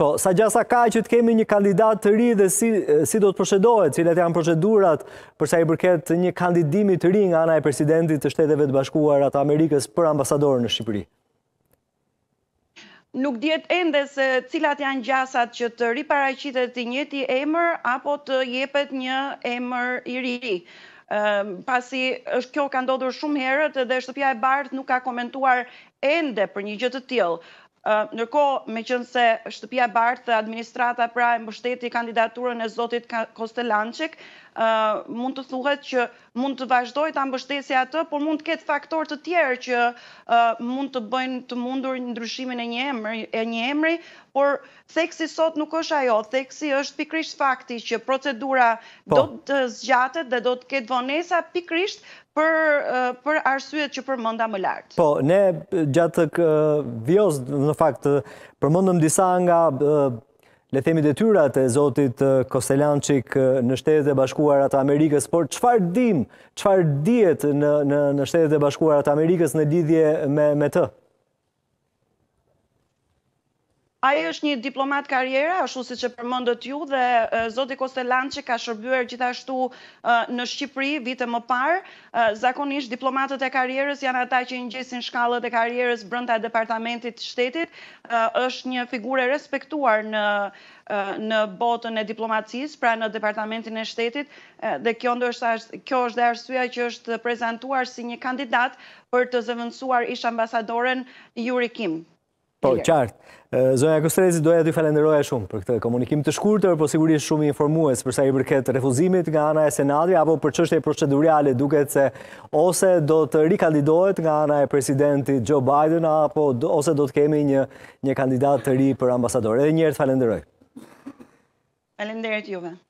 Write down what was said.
Po, sa gjasa ka që të kemi një kandidat të ri dhe si, si do të përshedohet, cilat janë procedurat përsa i përket një kandidimi të ri nga ana e presidentit të shteteve të bashkuar atë Amerikës për ambasador në Shqipëri? Nuk djetë ende se cilat janë gjasat që të ri paraqitet të njëti emër apo të jepet një emër i ri. Ehm, pasi është kjo ka ndodhur shumë herët dhe Shtëpia e Bartë nuk ka komentuar ende për një gjë të tillë. Nërko, me qënë se shtëpia Bartë, administrata pra e mbështeti kandidaturën e Zotit Kostelancik, mund të thuhet që mund të vazhdoj të ambështesi atë, por mund të ketë faktor të tjerë që mund të bëjnë të mundur një ndryshimin e një emri, e një emri por theksi sot nuk është ajo, theksi është pikrisht fakti që procedura po. do të zgjatët dhe do të ketë vonesa pikrisht për, për arsyet që përmënda më lartë. Po, ne gjatë të vjozë në fakt përmëndëm disa nga Le themi detyrat e Zotit Kostelancik në shtetet e bashkuarat Amerikës, por qëfar dim, qëfar djet në shtetet e bashkuarat Amerikës në lidhje me të? Ajo është një diplomat karriera, ashtu siç e përmendët ju dhe Zoti që ka shërbyer gjithashtu në Shqipëri vite më parë. Zakonisht diplomatët e karrierës janë ata që i shkallët e karrierës brenda departamentit të shtetit. Është një figurë e respektuar në në botën e diplomacisë, pra në departamentin e shtetit dhe kjo ndoshta kjo është dhe arsyeja që është prezantuar si një kandidat për të zëvendësuar ish ambasadoren Yuri Kim. Po, qartë. Zoja Kostrezi, doja t'ju falenderoja shumë për këtë komunikim të shkurëtër, po sigurisht shumë informues përsa i përket refuzimit nga ana e senadri, apo për e procedurale duket se ose do të rikandidohet nga ana e presidentit Joe Biden, apo ose do të kemi një kandidat të ri për ambasador. Edhe njërë të falenderoj. të juve.